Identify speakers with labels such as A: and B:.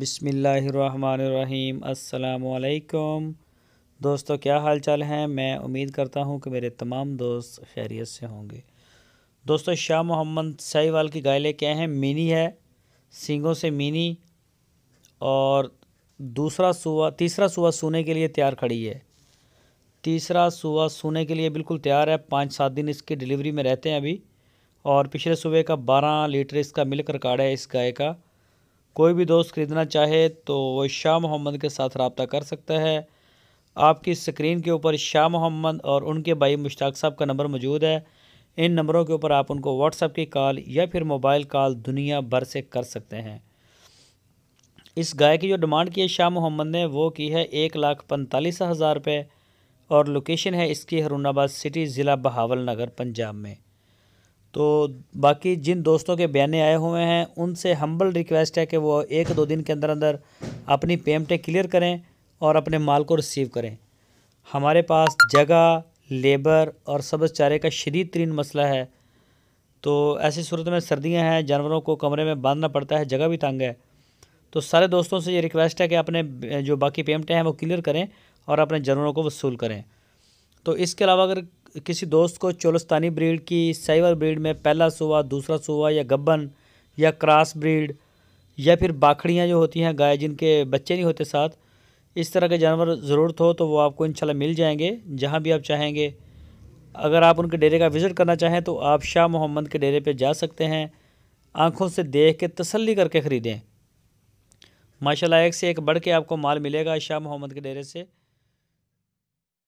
A: बिसमीम् अल्लाम दोस्तों क्या हाल चाल हैं मैं उम्मीद करता हूं कि मेरे तमाम दोस्त खैरियत से होंगे दोस्तों शाह मोहम्मद वाल की गायलें क्या हैं मिनी है सिंगों से मिनी और दूसरा सुबह तीसरा सुबह सोने के लिए तैयार खड़ी है तीसरा सुबह सोने के लिए बिल्कुल तैयार है पाँच सात दिन इसकी डिलीवरी में रहते हैं अभी और पिछले सुबह का 12 लीटर इसका मिल्क रिकॉर्ड है इस गाय का कोई भी दोस्त ख़रीदना चाहे तो वह शाह मोहम्मद के साथ रबता कर सकता है आपकी स्क्रीन के ऊपर शाह मोहम्मद और उनके भाई मुश्ताक साहब का नंबर मौजूद है इन नंबरों के ऊपर आप उनको व्हाट्सअप की कॉल या फिर मोबाइल कॉल दुनिया भर से कर सकते हैं इस गाय की जो डिमांड की है शाह मोहम्मद ने वो की है एक लाख पैंतालीस हज़ार रुपये और लोकेशन है इसकी हरूणाबाद सिटी ज़िला बहावल नगर पंजाब में तो बाकी जिन दोस्तों के बयाने आए हुए हैं उनसे हम्बल रिक्वेस्ट है कि वो एक दो दिन के अंदर अंदर अपनी पेमेंटें क्लियर करें और अपने माल को रिसीव करें हमारे पास जगह लेबर और सब्ज चारे का शदीद तरीन मसला है तो ऐसी सूरत में सर्दियां हैं जानवरों को कमरे में बांधना पड़ता है जगह भी तंग है तो सारे दोस्तों से ये रिक्वेस्ट है कि अपने जो बाकी पेमेंटें हैं वो क्लियर करें और अपने जानवरों को वसूल करें तो इसके अलावा अगर किसी दोस्त को चोलस्तानी ब्रीड की साइवर ब्रीड में पहला सुवा दूसरा सुवा या गब्बन या क्रॉस ब्रीड या फिर बाखड़ियाँ जो होती हैं गाय जिनके बच्चे नहीं होते साथ इस तरह के जानवर ज़रूरत तो हो तो वो आपको इंशाल्लाह मिल जाएंगे जहाँ भी आप चाहेंगे अगर आप उनके डेरे का विज़िट करना चाहें तो आप शाह मोहम्मद के डेरे पर जा सकते हैं आँखों से देख के तसली करके ख़रीदें माशाला एक से एक बढ़ के आपको माल मिलेगा शाह मोहम्मद के डेरे से